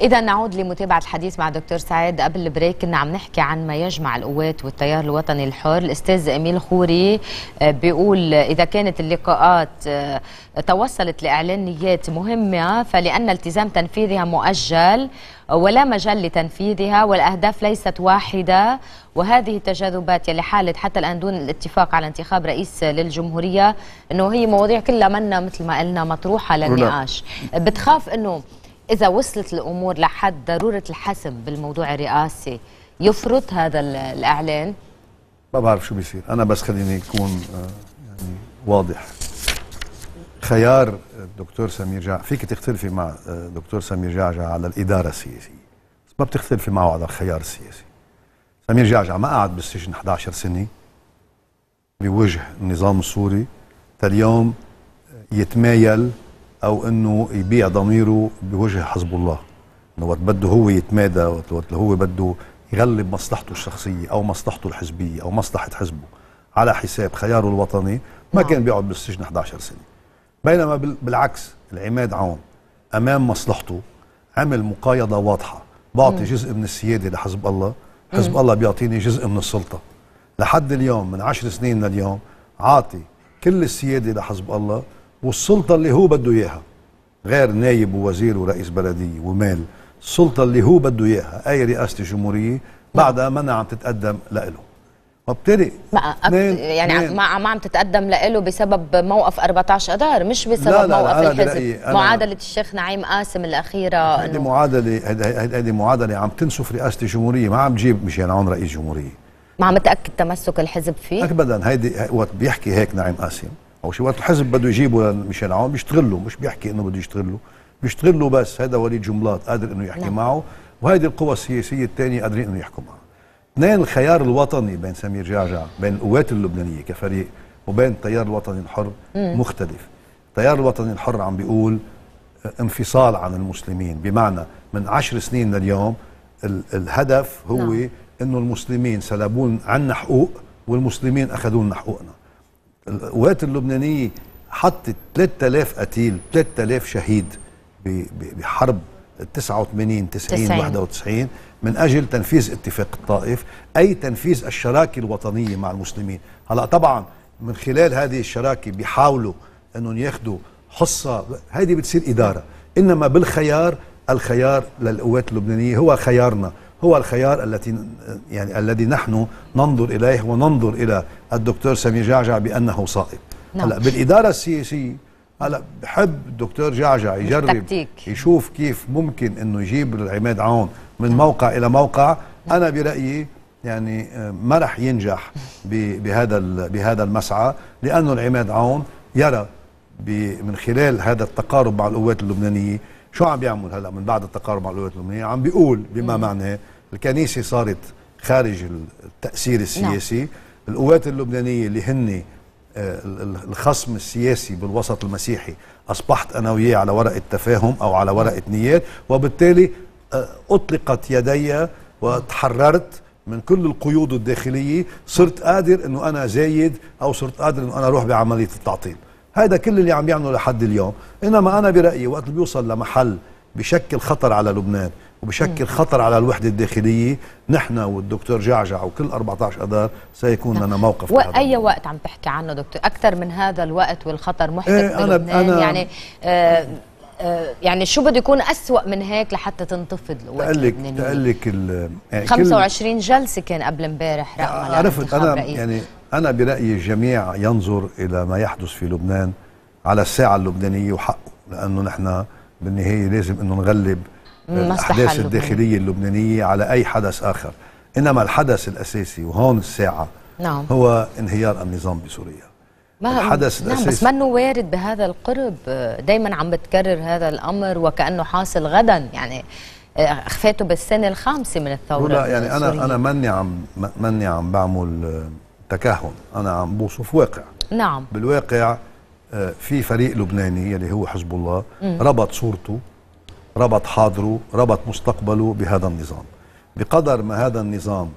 إذا نعود لمتابعة الحديث مع دكتور سعيد قبل البريك كنا عم نحكي عن ما يجمع القوات والتيار الوطني الحر الأستاذ إميل خوري آه، بيقول آه، إذا كانت اللقاءات آه، توصلت لإعلان نيات مهمة فلأن التزام تنفيذها مؤجل ولا مجال لتنفيذها والأهداف ليست واحدة وهذه التجاذبات يلي حالت حتى الآن دون الاتفاق على انتخاب رئيس للجمهورية أنه هي مواضيع كلها منا مثل ما قلنا مطروحة للنقاش نعم. بتخاف أنه إذا وصلت الأمور لحد ضرورة الحسم بالموضوع الرئاسي يفرض هذا الإعلان؟ ما بعرف شو بيصير أنا بس خليني يكون آه، يعني واضح خيار الدكتور آه، سمير جعجع فيك تختلفي مع الدكتور آه، سمير جعجع على الإدارة السياسية بس ما بتختلفي معه على الخيار السياسي سمير جعجع ما قعد بالسجن 11 سنة بوجه النظام السوري تاليوم يتمايل او انه يبيع ضميره بوجه حزب الله انه وقت بده هو يتمادى وقت هو بده يغلب مصلحته الشخصيه او مصلحته الحزبيه او مصلحه حزبه على حساب خياره الوطني ما كان نعم. بيقعد بالسجن 11 سنه بينما بالعكس العماد عون امام مصلحته عمل مقايضه واضحه بعطي جزء من السياده لحزب الله حزب الله بيعطيني جزء من السلطه لحد اليوم من 10 سنين لليوم عاطي كل السياده لحزب الله والسلطه اللي هو بده اياها غير نايب ووزير ورئيس بلديه ومال السلطه اللي هو بده اياها اي رئاسه جمهوريه بعدها منع عم تتقدم لإله وبالتالي يعني ما ما عم تتقدم لإله بسبب موقف 14 اذار مش بسبب لا لا موقف لا الحزب معادله الشيخ نعيم قاسم الاخيره هذه معادله هذه معادله عم تنسف رئاسه الجمهوريه ما عم تجيب مشان هون رئيس جمهوريه ما عم تاكد تمسك الحزب فيه ابدا هيدي وقت بيحكي هيك نعيم قاسم او شيء وقت الحزب بده يجيبه لميشيل عون بيشتغل مش بيحكي انه بده يشتغل بيشتغلوا بيشتغل بس هذا وليد جملات قادر انه يحكي لا. نعم. معه وهيدي القوى السياسيه الثانيه قادرين انه يحكوا معه اثنين الخيار الوطني بين سمير جعجع بين القوات اللبنانيه كفريق وبين التيار الوطني الحر مم. مختلف التيار الوطني الحر عم بيقول انفصال عن المسلمين بمعنى من عشر سنين لليوم الهدف هو نعم. انه المسلمين سلبون عنا حقوق والمسلمين اخذوا لنا حقوقنا القوات اللبنانيه حطت 3000 قتيل 3000 شهيد بحرب 89 90 91 من اجل تنفيذ اتفاق الطائف اي تنفيذ الشراكه الوطنيه مع المسلمين هلا طبعا من خلال هذه الشراكه بيحاولوا انهم ياخذوا حصه هذه بتصير اداره انما بالخيار الخيار للقوات اللبنانيه هو خيارنا هو الخيار التي يعني الذي نحن ننظر اليه وننظر الى الدكتور سمير جعجع بانه صائب نعم. هلا بالاداره السياسيه هلا بحب الدكتور جعجع يجرب يشوف كيف ممكن انه يجيب العماد عون من موقع الى موقع نعم. انا برايي يعني ما رح ينجح بهذا بهذا المسعى لانه العماد عون يرى من خلال هذا التقارب مع القوات اللبنانيه شو عم بيعمل هلا من بعد التقارب مع الولايات المتحده عم بيقول بما معناه الكنيسه صارت خارج التاثير نعم. السياسي نعم. القوات اللبنانيه اللي هن آه، الخصم السياسي بالوسط المسيحي اصبحت انا وياه على ورقه تفاهم او على نعم. ورقه نيات وبالتالي آه، اطلقت يدي وتحررت من كل القيود الداخليه صرت قادر انه انا زايد او صرت قادر انه انا اروح بعمليه التعطيل هذا كل اللي عم يعملوا لحد اليوم إنما أنا برأيي وقت بيوصل لمحل بشكل خطر على لبنان وبشكل خطر على الوحدة الداخلية نحن والدكتور جعجع وكل 14 أذار سيكون نعم. لنا موقف وأي وقت عم تحكي عنه دكتور أكثر من هذا الوقت والخطر محدق ايه أنا بلبنان أنا يعني آه آه يعني شو بده يكون أسوأ من هيك لحتى تنتفض الوقت تقلك تقلك يعني 25 جلسة كان قبل امبارح رقم عرفت أنا يعني أنا برأيي الجميع ينظر إلى ما يحدث في لبنان على الساعة اللبنانية وحقه لأنه نحن بالنهاية لازم أنه نغلب الأحداث آه، الداخلية اللبنانية على أي حدث آخر إنما الحدث الأساسي وهون الساعة نعم. هو انهيار النظام بسوريا ما الحدث نعم الأساسي بس منه وارد بهذا القرب آه، دايما عم بتكرر هذا الأمر وكأنه حاصل غدا يعني آه، أخفيته بالسنه الخامسه من الثوره لا يعني انا انا ماني عم ماني عم بعمل تكهن انا عم بوصف واقع نعم بالواقع آه، في فريق لبناني يلي هو حزب الله م. ربط صورته ربط حاضره ربط مستقبله بهذا النظام بقدر ما هذا النظام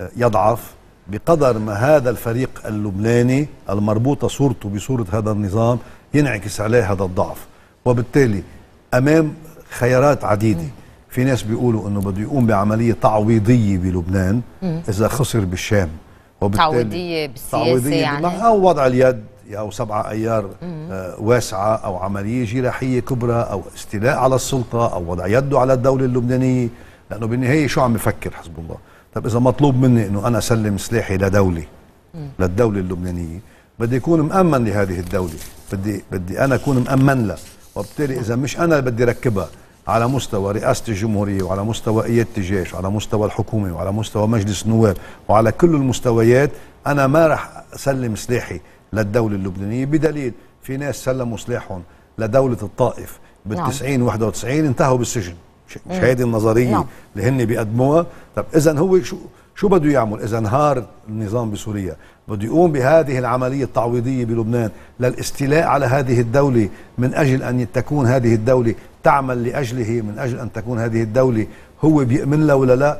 آه، يضعف بقدر ما هذا الفريق اللبناني المربوطة صورته بصورة هذا النظام ينعكس عليه هذا الضعف وبالتالي أمام خيارات عديدة م. في ناس بيقولوا أنه بده يقوم بعملية تعويضية بلبنان م. إذا خسر بالشام تعويضيه بالسياسه تعويضية يعني او وضع اليد او سبعه ايار آه واسعه او عمليه جراحيه كبرى او استيلاء على السلطه او وضع يده على الدوله اللبنانيه لانه بالنهايه شو عم يفكر حزب الله طب اذا مطلوب مني انه انا اسلم سلاحي لدوله مم. للدوله اللبنانيه بدي اكون مامن لهذه الدوله بدي بدي انا اكون مامن لها وبالتالي اذا مش انا اللي بدي ركبها على مستوى رئاسة الجمهورية وعلى مستوى أيادة الجيش وعلى مستوى الحكومة وعلى مستوى مجلس النواب وعلى كل المستويات أنا ما رح أسلم سلاحي للدولة اللبنانية بدليل في ناس سلموا سلاحهم لدولة الطائف نعم. بالتسعين نعم. 91 انتهوا بالسجن مش هيدي إيه. النظرية نعم. اللي هن بيقدموها طب إذا هو شو شو بده يعمل اذا انهار النظام بسوريا بده يقوم بهذه العملية التعويضية بلبنان للاستيلاء على هذه الدولة من أجل أن تكون هذه الدولة تعمل لأجله من أجل أن تكون هذه الدولة هو بيامن له ولا لا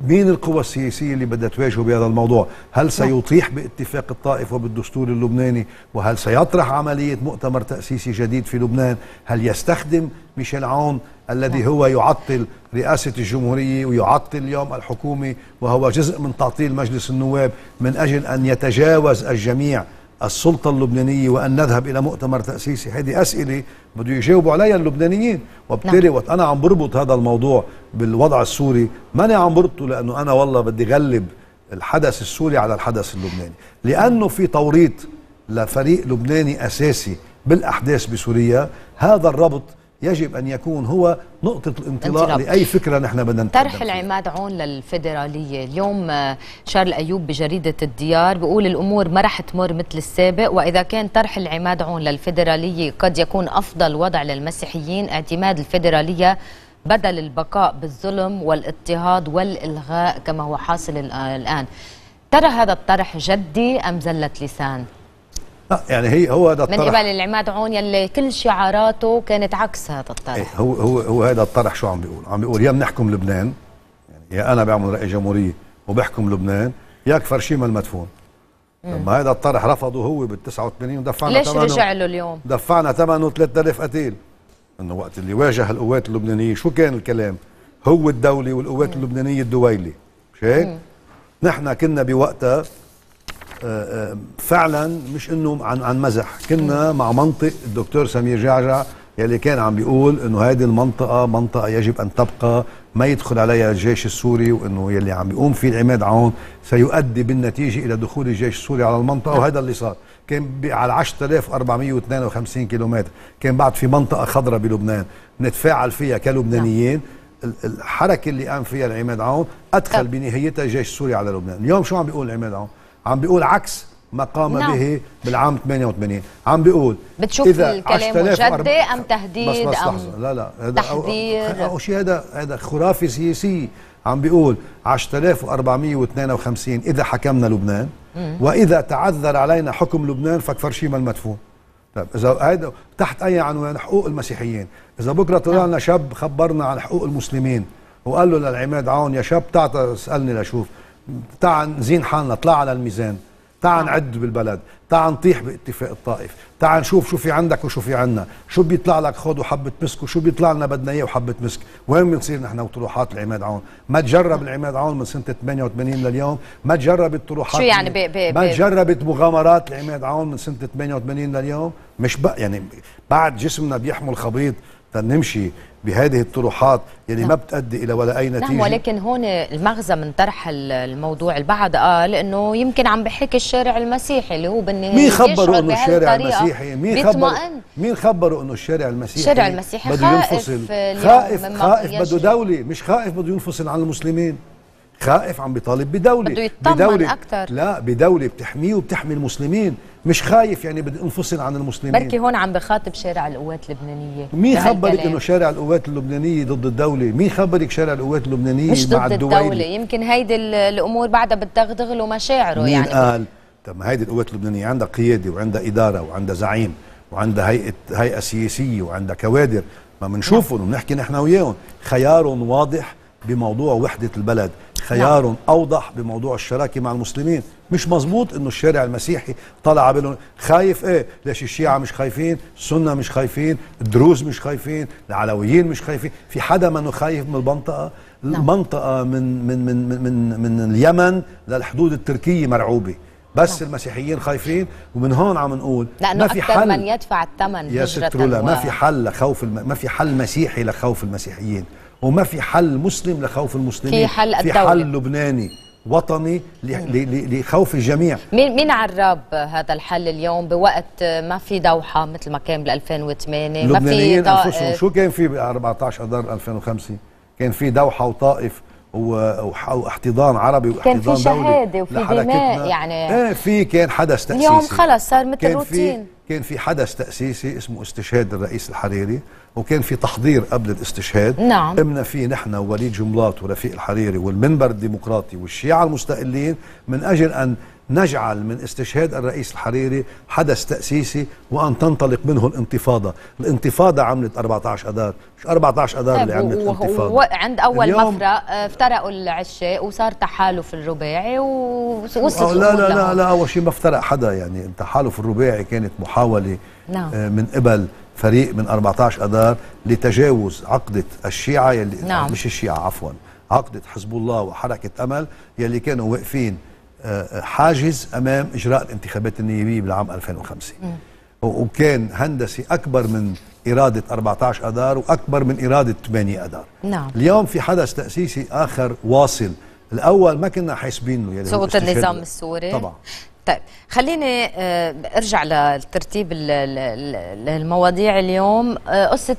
مين القوى السياسية اللي بدها تواجهه بهذا الموضوع هل سيطيح باتفاق الطائف وبالدستور اللبناني وهل سيطرح عملية مؤتمر تأسيسي جديد في لبنان هل يستخدم ميشيل عون الذي هو يعطل رئاسة الجمهورية ويعطل اليوم الحكومة وهو جزء من تعطيل مجلس النواب من أجل أن يتجاوز الجميع السلطة اللبنانية وأن نذهب إلى مؤتمر تأسيسي هذه أسئلة بده يجاوبوا عليها اللبنانيين وبالتالي نعم. وقت أنا عم بربط هذا الموضوع بالوضع السوري ماني عم بربطه لأنه أنا والله بدي غلب الحدث السوري على الحدث اللبناني لأنه في توريط لفريق لبناني أساسي بالأحداث بسوريا هذا الربط يجب ان يكون هو نقطه الانطلاق لاي فكره نحن بدنا نتقدم طرح العماد عون للفيدراليه اليوم آه، شارل ايوب بجريده الديار بيقول الامور ما راح تمر مثل السابق واذا كان طرح العماد عون للفيدراليه قد يكون افضل وضع للمسيحيين اعتماد الفيدراليه بدل البقاء بالظلم والاضطهاد والالغاء كما هو حاصل الان ترى هذا الطرح جدي ام زله لسان لا يعني هي هو هذا الطرح من قبل العماد عون يلي كل شعاراته كانت عكس هذا الطرح ايه هو هو هو هذا الطرح شو عم بيقول؟ عم بيقول يا بنحكم لبنان يعني يا انا بعمل رأي جمهوريه وبحكم لبنان يا كفر شيما المدفون لما هذا الطرح رفضه هو بال 89 ودفعنا ليش رجع له اليوم؟ دفعنا ثمنه 3000 قتيل انه وقت اللي واجه القوات اللبنانيه شو كان الكلام؟ هو الدولي والقوات اللبنانيه الدويلي مش هيك؟ نحن كنا بوقتها آه، آه، فعلا مش انه عن عن مزح كنا مع منطق الدكتور سمير جعجع يلي كان عم بيقول انه هذه المنطقه منطقه يجب ان تبقى ما يدخل عليها الجيش السوري وانه يلي عم بيقوم فيه العماد عون سيؤدي بالنتيجه الى دخول الجيش السوري على المنطقه وهذا اللي صار كان على 10452 كيلومتر كان بعد في منطقه خضراء بلبنان نتفاعل فيها كلبنانيين نعم. الحركه اللي قام فيها العماد عون ادخل نعم. بنهايتها الجيش السوري على لبنان اليوم شو عم بيقول العماد عون عم بيقول عكس ما قام نعم. به بالعام 88 عم بيقول بتشوف إذا الكلام أرب... أم تهديد بس بس أم لا لا هذا تحذير أو شيء هذا هذا خرافي سياسي عم بيقول 10452 إذا حكمنا لبنان مم. وإذا تعذر علينا حكم لبنان فكفر شيما المدفون طيب إذا هذا تحت أي عنوان حقوق المسيحيين إذا بكرة طلع لنا نعم. شاب خبرنا عن حقوق المسلمين وقال له للعماد عون يا شاب تعطى اسألني لشوف تعا نزين حالنا طلع على الميزان تعا نعد بالبلد تعا نطيح باتفاق الطائف تعا نشوف شو في عندك وشو في عنا شو بيطلع لك خذ وحبة مسك وشو بيطلع لنا بدنا اياه وحبة مسك وين بنصير نحن وطروحات العماد عون ما تجرب العماد عون من سنة 88 لليوم ما تجرب الطروحات شو يعني بي بي ما تجربت مغامرات العماد عون من سنة 88 لليوم مش بق يعني بعد جسمنا بيحمل خبيط نمشي بهذه الطروحات يعني نعم. ما بتؤدي الى ولا اي نتيجه نعم ولكن هون المغزى من طرح الموضوع البعض قال انه يمكن عم بحكي الشارع المسيحي اللي هو بالنهايه مين خبروا انه الشارع المسيحي مين خبر مين خبروا انه الشارع المسيحي الشارع يعني المسيحي بده ينفصل خائف آه، خائف بده دوله مش خائف بده ينفصل عن المسلمين خائف عم بيطالب بدوله بده يطمن بدولة اكثر لا بدوله بتحميه وبتحمي المسلمين مش خايف يعني بدي انفصل عن المسلمين بركي هون عم بخاطب شارع القوات اللبنانيه مين خبرك انه شارع القوات اللبنانيه ضد الدوله مين خبرك شارع القوات اللبنانيه مش ضد مع الدولة الدولة يمكن هيدي الامور بعدها بتدغدغ له مشاعره مين يعني قال طب ما هيدي القوات اللبنانيه عندها قياده وعندها اداره وعندها زعيم وعندها هيئه هيئه سياسيه وعندها كوادر ما بنشوفهم وبنحكي نحن وياهم خيارهم واضح بموضوع وحده البلد خيار نعم. أوضح بموضوع الشراكة مع المسلمين مش مظبوط انه الشارع المسيحي طلع بالهم خايف ايه ليش الشيعة مش خايفين السنة مش خايفين الدروز مش خايفين العلويين مش خايفين في حدا منه خايف من المنطقة نعم. المنطقة من, من, من, من, من, من اليمن للحدود التركية مرعوبة بس نعم. المسيحيين خايفين ومن هون عم نقول لأنه ما في حل من يدفع الثمن يا سترولا و... ما في حل لخوف الم... ما في حل مسيحي لخوف المسيحيين وما في حل مسلم لخوف المسلمين في حل, في حل لبناني وطني لخوف الجميع مين مين عراب هذا الحل اليوم بوقت ما في دوحه مثل ما كان بال 2008 ما في انفسهم آه، شو كان في ب 14 اذار 2005 كان في دوحه وطائف واحتضان عربي واحتضان دولي كان في شهاده وفي دماء يعني ايه في كان حدث تاسيسي اليوم خلص صار مثل روتين كان في حدث تأسيسي اسمه استشهاد الرئيس الحريري وكان في تحضير قبل الاستشهاد نعم قمنا فيه نحن ووليد جملاط ورفيق الحريري والمنبر الديمقراطي والشيعة المستقلين من أجل أن نجعل من استشهاد الرئيس الحريري حدث تأسيسي وأن تنطلق منه الانتفاضة الانتفاضة عملت 14 أذار مش 14 أذار طيب، اللي عملت الانتفاضة عند أول مفرق آه، افترقوا العشاء وصار تحالف الرباعي ووصل آه، لا لا لا, لا أول شيء ما افترق حدا يعني التحالف الرباعي كانت محاولة نعم. آه، من قبل فريق من 14 أذار لتجاوز عقدة الشيعة يلي نعم. مش الشيعة عفوا عقدة حزب الله وحركة أمل يلي كانوا واقفين حاجز امام اجراء الانتخابات النيابيه بالعام 2005 وكان هندسي اكبر من اراده 14 اذار واكبر من اراده 8 اذار نعم اليوم في حدث تاسيسي اخر واصل الاول ما كنا حاسبين له سقوط النظام السوري طبعا طيب خليني آه، ارجع لترتيب المواضيع اليوم آه، قصه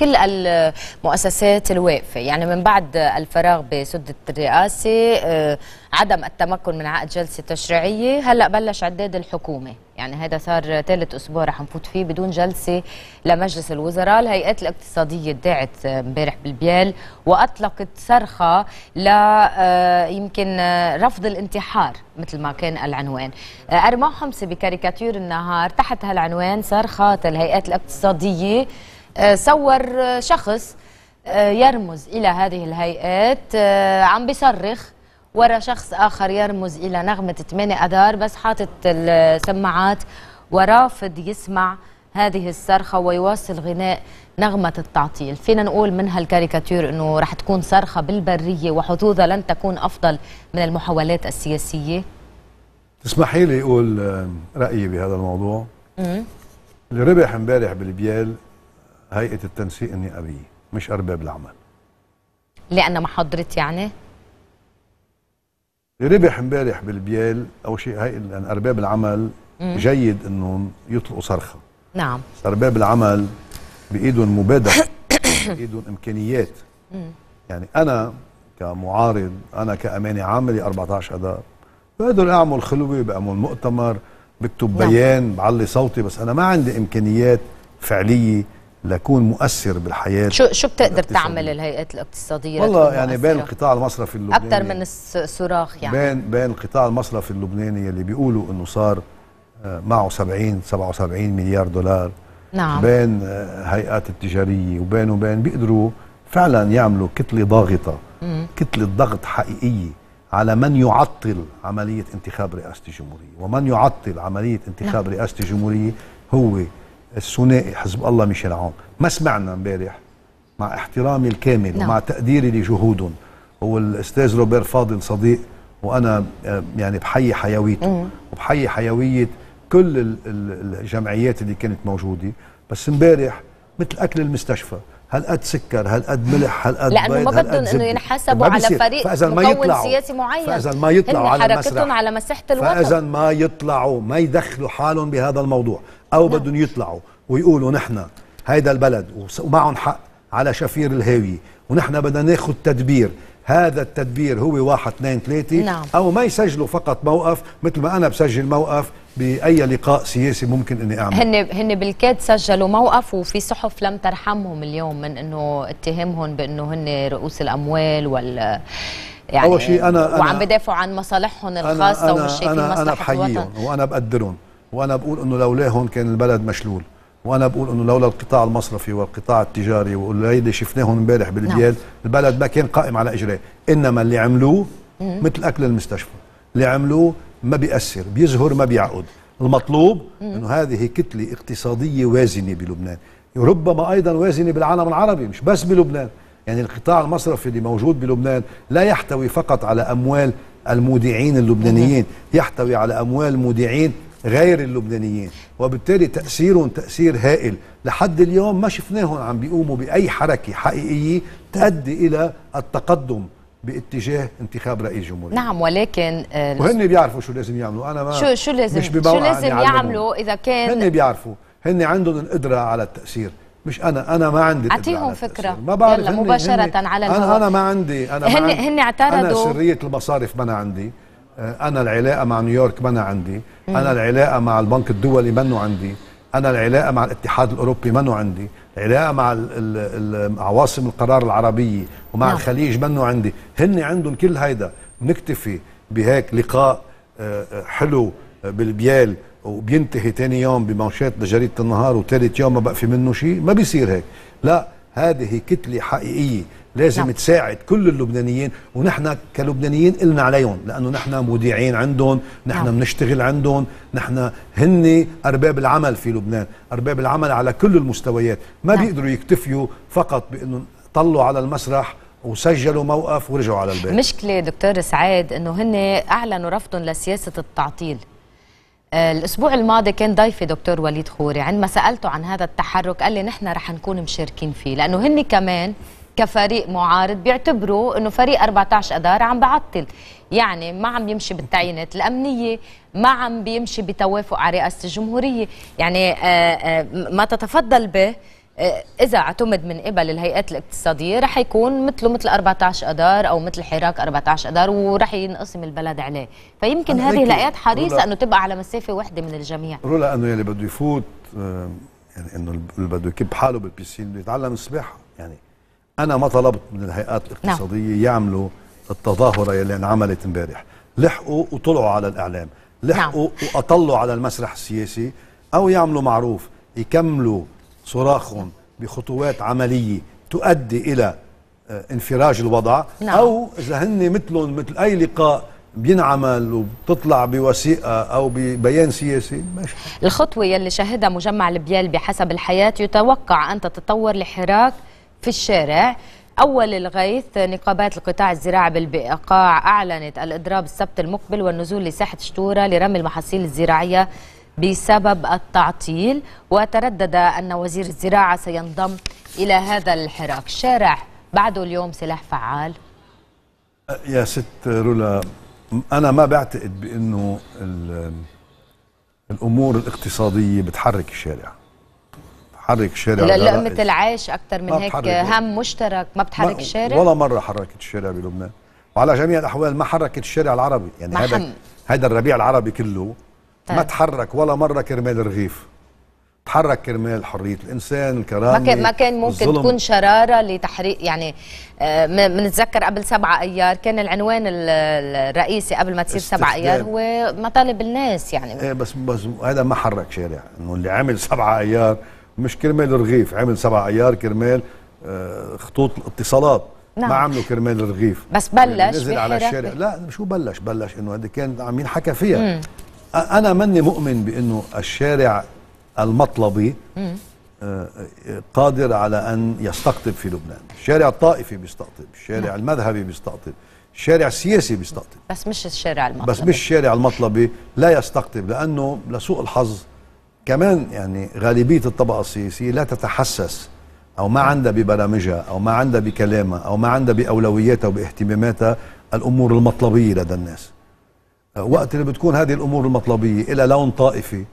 كل المؤسسات الواقفه يعني من بعد الفراغ بسده الرئاسه آه، عدم التمكن من عقد جلسه تشريعيه هلا بلش عداد الحكومه يعني هذا صار ثالث اسبوع رح نفوت فيه بدون جلسه لمجلس الوزراء، الهيئات الاقتصاديه دعت امبارح بالبيال واطلقت صرخه ل آه، يمكن رفض الانتحار مثل ما كان العنوان. آه، ارمى حمصي بكاريكاتير النهار تحت هالعنوان صرخه الهيئات الاقتصاديه آه، صور شخص يرمز الى هذه الهيئات عم بيصرخ ورا شخص آخر يرمز إلى نغمة 8 أذار بس حاطط السماعات ورافض يسمع هذه الصرخة ويواصل غناء نغمة التعطيل فينا نقول من هالكاريكاتير أنه رح تكون صرخة بالبرية وحظوظها لن تكون أفضل من المحاولات السياسية تسمحي لي أقول آه، رأيي بهذا الموضوع اللي ربح امبارح بالبيال هيئة التنسيق النيابية مش أرباب العمل لأن حضرت يعني؟ اللي ربح امبارح بالبيال اول شيء هاي يعني ارباب العمل مم. جيد انهم يطلقوا صرخه نعم ارباب العمل بايدهم مبادره بايدهم امكانيات مم. يعني انا كمعارض انا كاماني عامه لي 14 اذار بقدر اعمل خلوه بعمل مؤتمر بكتب نعم. بيان بعلي صوتي بس انا ما عندي امكانيات فعليه لاكون مؤثر بالحياه شو شو بتقدر تعمل الهيئات الاقتصاديه والله يعني بين القطاع المصرفي اللبناني اكثر من الصراخ يعني بين بين القطاع المصرفي اللبناني اللي بيقولوا انه صار آه، معه 70 77 مليار دولار نعم بين آه، هيئات التجاريه وبين وبين بيقدروا فعلا يعملوا كتله ضاغطه كتله ضغط حقيقيه على من يعطل عمليه انتخاب رئاسه الجمهوريه ومن يعطل عمليه انتخاب نعم. رئاسه الجمهوريه هو الثنائي حزب الله ميشيل عون ما سمعنا امبارح مع احترامي الكامل نعم. ومع تقديري لجهودهم هو الاستاذ روبير فاضل صديق وانا آه، يعني بحيي حيويته وبحيي حيويه كل الجمعيات اللي كانت موجوده بس امبارح مثل اكل المستشفى هل قد سكر هل قد ملح هل قد لانه ما بدهم انه ينحسبوا على فريق مكون ما يطلعوا سياسي معين فاذا ما يطلعوا على حركتهم على مساحه الوطن فاذا ما يطلعوا ما يدخلوا حالهم بهذا الموضوع او نعم. بدهم يطلعوا ويقولوا نحن هيدا البلد ومعهم حق على شفير الهاوي ونحن بدنا ناخذ تدبير هذا التدبير هو واحد اثنين ثلاثة نعم. أو ما يسجلوا فقط موقف مثل ما أنا بسجل موقف بأي لقاء سياسي ممكن إني أعمل هن هن بالكاد سجلوا موقف وفي صحف لم ترحمهم اليوم من إنه اتهامهم بإنه هن رؤوس الأموال وال يعني أول شيء أنا وعم بدافعوا عن مصالحهم الخاصة أنا ومش شايفين مصلحة أنا بحييهم وأنا بقدرهم وانا بقول انه لولاهم كان البلد مشلول وانا بقول انه لولا القطاع المصرفي والقطاع التجاري واللي شفناهم امبارح بالبيال نعم. البلد ما كان قائم على اجراه انما اللي عملوه مثل اكل المستشفى اللي عملوه ما بيأثر بيزهر ما بيعقد المطلوب انه هذه كتله اقتصاديه وازنه بلبنان ربما ايضا وازنه بالعالم العربي مش بس بلبنان يعني القطاع المصرفي اللي موجود بلبنان لا يحتوي فقط على اموال المودعين اللبنانيين يحتوي على اموال مودعين غير اللبنانيين وبالتالي تأثيرهم تأثير هائل لحد اليوم ما شفناهم عم بيقوموا بأي حركة حقيقية تؤدي إلى التقدم باتجاه انتخاب رئيس جمهورية نعم ولكن آه، وهن بيعرفوا شو لازم يعملوا أنا ما شو شو لازم مش شو لازم يعملوا إذا كان هن بيعرفوا هن عندهم القدرة على التأثير مش انا انا ما عندي اعطيهم فكره ما بعرف يلا مباشره هن على الهواء انا انا ما عندي انا هن ما عندي هن اعترضوا انا سريه المصارف ما انا عندي آه، انا العلاقه مع نيويورك ما انا عندي انا العلاقه مع البنك الدولي منو عندي انا العلاقه مع الاتحاد الاوروبي منو عندي العلاقه مع عواصم القرار العربيه ومع نعم. الخليج منو عندي هن عندهم كل هيدا نكتفي بهيك لقاء آه، آه، حلو آه، بالبيال وبينتهي تاني يوم بمنشات بجريده النهار وثالث يوم ما بقى في منه شيء ما بيصير هيك لا هذه كتله حقيقيه لازم لا. نعم. تساعد كل اللبنانيين ونحن كلبنانيين إلنا عليهم لأنه نحن مودعين عندهم نحن بنشتغل نعم. عندهم نحن هن أرباب العمل في لبنان أرباب العمل على كل المستويات ما لا. نعم. بيقدروا يكتفيوا فقط بأنه طلوا على المسرح وسجلوا موقف ورجعوا على البيت مشكلة دكتور سعيد أنه هن أعلنوا رفضهم لسياسة التعطيل آه، الاسبوع الماضي كان ضيفي دكتور وليد خوري عندما سالته عن هذا التحرك قال لي نحن رح نكون مشاركين فيه لانه هن كمان كفريق معارض بيعتبروا انه فريق 14 اذار عم بعطل يعني ما عم يمشي بالتعيينات الامنيه ما عم بيمشي بتوافق على رئاسه الجمهوريه يعني آه، آه، ما تتفضل به آه، إذا اعتمد من قبل الهيئات الاقتصادية رح يكون مثله مثل 14 أدار أو مثل حراك 14 أدار ورح ينقسم البلد عليه فيمكن هذه الهيئات حريصة أنه تبقى على مسافة واحدة من الجميع رولا أنه يلي بده يفوت يعني أنه اللي بده يكب حاله بالبيسين بده يتعلم السباحة يعني انا ما طلبت من الهيئات نعم. الاقتصاديه يعملوا التظاهره اللي انعملت امبارح لحقوا وطلعوا على الاعلام لحقوا نعم. واطلوا على المسرح السياسي او يعملوا معروف يكملوا صراخهم بخطوات عمليه تؤدي الى آه، انفراج الوضع نعم. او اذا هن مثلهم مثل اي لقاء بينعمل وبتطلع بوثيقه او ببيان سياسي ماشي الخطوه يلي شهدها مجمع البيال بحسب الحياه يتوقع ان تتطور لحراك في الشارع أول الغيث نقابات القطاع الزراعي بالبقاع أعلنت الإضراب السبت المقبل والنزول لساحة شتورة لرمي المحاصيل الزراعية بسبب التعطيل وتردد أن وزير الزراعة سينضم إلى هذا الحراك شارع بعده اليوم سلاح فعال يا ست رولا أنا ما بعتقد بأنه الأمور الاقتصادية بتحرك الشارع بتحرك الشارع لا لقمه العيش اكثر من هيك هم مشترك ما بتحرك الشارع ولا مره حركت الشارع بلبنان وعلى جميع الاحوال ما حركت الشارع العربي يعني هذا هذا الربيع العربي كله طيب. ما تحرك ولا مره كرمال الرغيف تحرك كرمال حريه الانسان الكرامه ما كان ما كان ممكن الظلم. تكون شراره لتحريق يعني بنتذكر آه، قبل سبعة ايار كان العنوان الرئيسي قبل ما تصير سبعة ايار هو مطالب الناس يعني ايه بس بس هذا ما حرك شارع انه اللي عمل سبعة ايار مش كرمال الرغيف عمل سبع ايار كرمال آه، خطوط الاتصالات نعم. ما عملوا كرمال الرغيف بس بلش نزل على الشارع لا شو بلش بلش انه هذه كان عم ينحكى فيها مم. انا ماني مؤمن بانه الشارع المطلبي مم. آه، قادر على ان يستقطب في لبنان الشارع الطائفي بيستقطب الشارع مم. نعم. المذهبي بيستقطب الشارع السياسي بيستقطب بس مش الشارع المطلبي بس مش الشارع المطلبي لا يستقطب لانه لسوء الحظ كمان يعني غالبية الطبقة السياسية لا تتحسس أو ما عندها ببرامجها أو ما عندها بكلامها أو ما عندها بأولوياتها وباهتماماتها الأمور المطلبية لدى الناس آه، وقت اللي بتكون هذه الأمور المطلبية إلى لون طائفي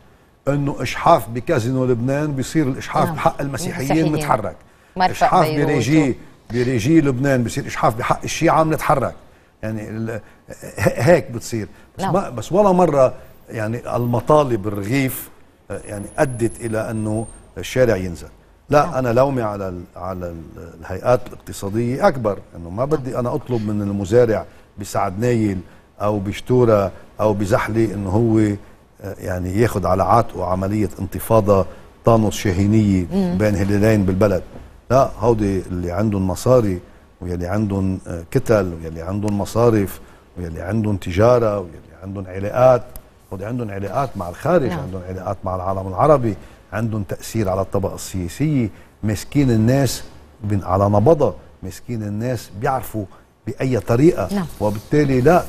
أنه إشحاف بكازينو لبنان بيصير الإشحاف نعم. بحق المسيحيين متحرك إشحاف بريجي بريجي لبنان بيصير إشحاف بحق الشيعة بنتحرك يعني هيك بتصير بس, نعم. ما بس ولا مرة يعني المطالب الرغيف يعني ادت الى انه الشارع ينزل لا نعم. انا لومي على على الهيئات الاقتصاديه اكبر انه ما بدي انا اطلب من المزارع بسعد نايل او بشتوره او بزحلي انه هو آه، يعني ياخذ على عاتقه عمليه انتفاضه طانوس شاهينيه بين هلالين بالبلد لا هودي اللي عندهم مصاري واللي عندهم آه، كتل واللي عندهم مصارف واللي عندهم تجاره واللي عندهم علاقات ودي عندهم علاقات مع الخارج نعم. عندهم علاقات مع العالم العربي عندهم تأثير على الطبقة السياسية مسكين الناس على نبضة مسكين الناس بيعرفوا بأي طريقة نعم. وبالتالي لا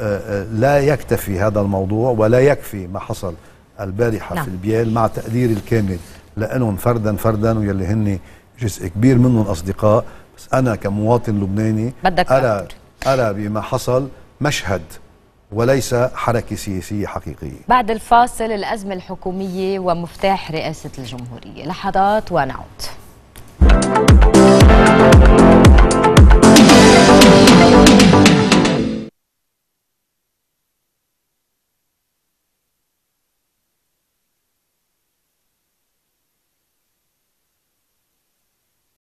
آه، آه، لا يكتفي هذا الموضوع ولا يكفي ما حصل البارحة نعم. في البيال مع تقديري الكامل لأنهم فردا فردا ويلي هن جزء كبير منهم أصدقاء بس أنا كمواطن لبناني بدك أرى, أرى بما حصل مشهد وليس حركة سياسية حقيقية بعد الفاصل الأزمة الحكومية ومفتاح رئاسة الجمهورية لحظات ونعود